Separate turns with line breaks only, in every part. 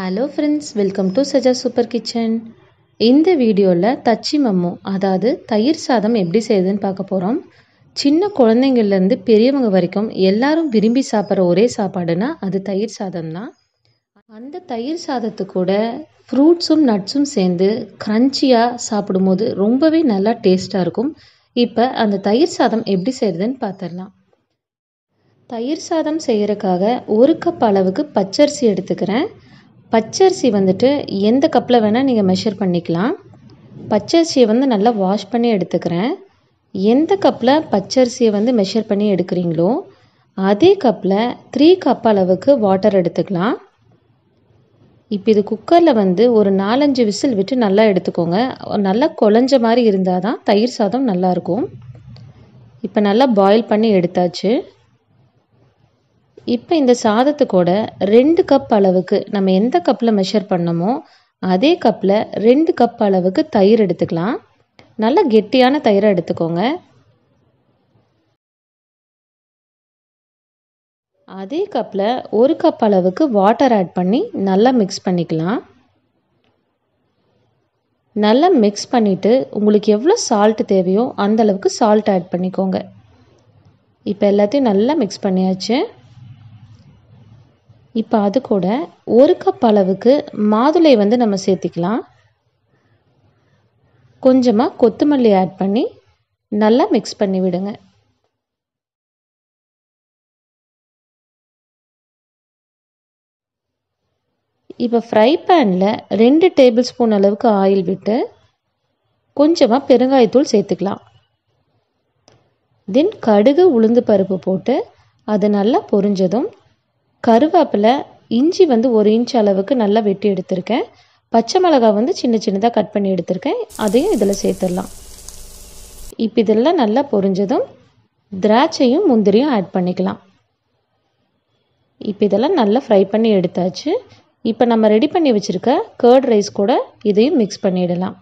hello friends welcome to சஜா super kitchen இந்த வீடியோவில் தச்சி மம்மு அதாவது தயிர் சாதம் எப்படி செய்யுதுன்னு பார்க்க போகிறோம் சின்ன குழந்தைங்கள்லேருந்து பெரியவங்க வரைக்கும் எல்லாரும் விரும்பி சாப்பிட்ற ஒரே சாப்பாடுனா அது தயிர் சாதம் தான் அந்த தயிர் சாதத்து கூட ஃப்ரூட்ஸும் நட்ஸும் சேர்ந்து க்ரன்ச்சியாக சாப்பிடும்போது ரொம்பவே நல்லா டேஸ்ட்டாக இருக்கும் இப்போ அந்த தயிர் சாதம் எப்படி செய்கிறதுன்னு பார்த்துடலாம் தயிர் சாதம் செய்கிறக்காக ஒரு கப் அளவுக்கு பச்சரிசி எடுத்துக்கிறேன் பச்சரிசி வந்துட்டு எந்த கப்பில் வேணால் நீங்கள் மெஷர் பண்ணிக்கலாம் பச்சரிசியை வந்து நல்லா வாஷ் பண்ணி எடுத்துக்கிறேன் எந்த கப்பில் பச்சரிசியை வந்து மெஷர் பண்ணி எடுக்கிறீங்களோ அதே கப்பில் த்ரீ கப் அளவுக்கு வாட்டர் எடுத்துக்கலாம் இப்போ இது குக்கரில் வந்து ஒரு நாலஞ்சு விசில் விட்டு நல்லா எடுத்துக்கோங்க நல்லா குழஞ்ச மாதிரி இருந்தால் தான் தயிர் சாதம் நல்லாயிருக்கும் இப்போ நல்லா பாயில் பண்ணி எடுத்தாச்சு இப்போ இந்த சாதத்துக்கூட ரெண்டு கப் அளவுக்கு நம்ம எந்த கப்பில் மெஷர் பண்ணமோ அதே கப்பில் ரெண்டு கப் அளவுக்கு தயிர் எடுத்துக்கலாம் நல்லா கெட்டியான தயிரை எடுத்துக்கோங்க அதே கப்பில் ஒரு கப் அளவுக்கு வாட்டர் ஆட் பண்ணி நல்லா மிக்ஸ் பண்ணிக்கலாம் நல்லா மிக்ஸ் பண்ணிவிட்டு உங்களுக்கு எவ்வளோ சால்ட் தேவையோ அந்தளவுக்கு சால்ட் ஆட் பண்ணிக்கோங்க இப்போ எல்லாத்தையும் நல்லா மிக்ஸ் பண்ணியாச்சு இப்போ அது கூட ஒரு கப் அளவுக்கு மாதுளை வந்து நம்ம சேர்த்திக்கலாம் கொஞ்சமாக கொத்தமல்லி ஆட் பண்ணி நல்லா மிக்ஸ் பண்ணி விடுங்க இப்போ ஃப்ரை பேனில் ரெண்டு டேபிள் ஸ்பூன் அளவுக்கு ஆயில் விட்டு கொஞ்சமாக பெருங்காயத்தூள் சேர்த்துக்கலாம் தென் கடுகு உளுந்து பருப்பு போட்டு அது நல்லா பொரிஞ்சதும் கருவேப்பிலை இஞ்சி வந்து ஒரு இன்ச் அளவுக்கு நல்லா வெட்டி எடுத்திருக்கேன் பச்சை மிளகாய் வந்து சின்ன சின்னதாக கட் பண்ணி எடுத்திருக்கேன் அதையும் இதில் சேர்த்துடலாம் இப்போ இதெல்லாம் நல்லா பொரிஞ்சதும் திராட்சையும் முந்திரியும் ஆட் பண்ணிக்கலாம் இப்போ இதெல்லாம் நல்லா ஃப்ரை பண்ணி எடுத்தாச்சு இப்போ நம்ம ரெடி பண்ணி வச்சுருக்க கேர்ட் ரைஸ் கூட இதையும் மிக்ஸ் பண்ணிடலாம்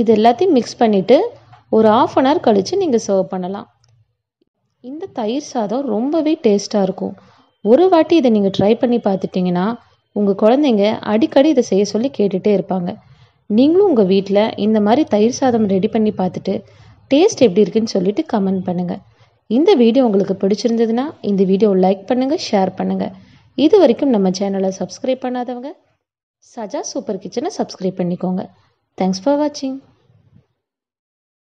இது எல்லாத்தையும் மிக்ஸ் பண்ணிவிட்டு ஒரு ஆஃப் அன் ஹவர் கழித்து நீங்கள் சர்வ் பண்ணலாம் இந்த தயிர் சாதம் ரொம்பவே டேஸ்ட்டாக இருக்கும் ஒரு வாட்டி இதை நீங்கள் ட்ரை பண்ணி பார்த்துட்டிங்கன்னா உங்கள் குழந்தைங்க அடிக்கடி இதை செய்ய சொல்லி கேட்டுகிட்டே இருப்பாங்க நீங்களும் உங்கள் வீட்டில் இந்த மாதிரி தயிர் சாதம் ரெடி பண்ணி பார்த்துட்டு டேஸ்ட் எப்படி இருக்குன்னு சொல்லிட்டு கமெண்ட் பண்ணுங்கள் இந்த வீடியோ உங்களுக்கு பிடிச்சிருந்ததுன்னா இந்த வீடியோ லைக் பண்ணுங்கள் ஷேர் பண்ணுங்கள் இது வரைக்கும் நம்ம சேனலை சப்ஸ்கிரைப் பண்ணாதவங்க சஜா சூப்பர் கிச்சனை சப்ஸ்கிரைப் பண்ணிக்கோங்க தேங்க்ஸ் ஃபார் வாட்சிங்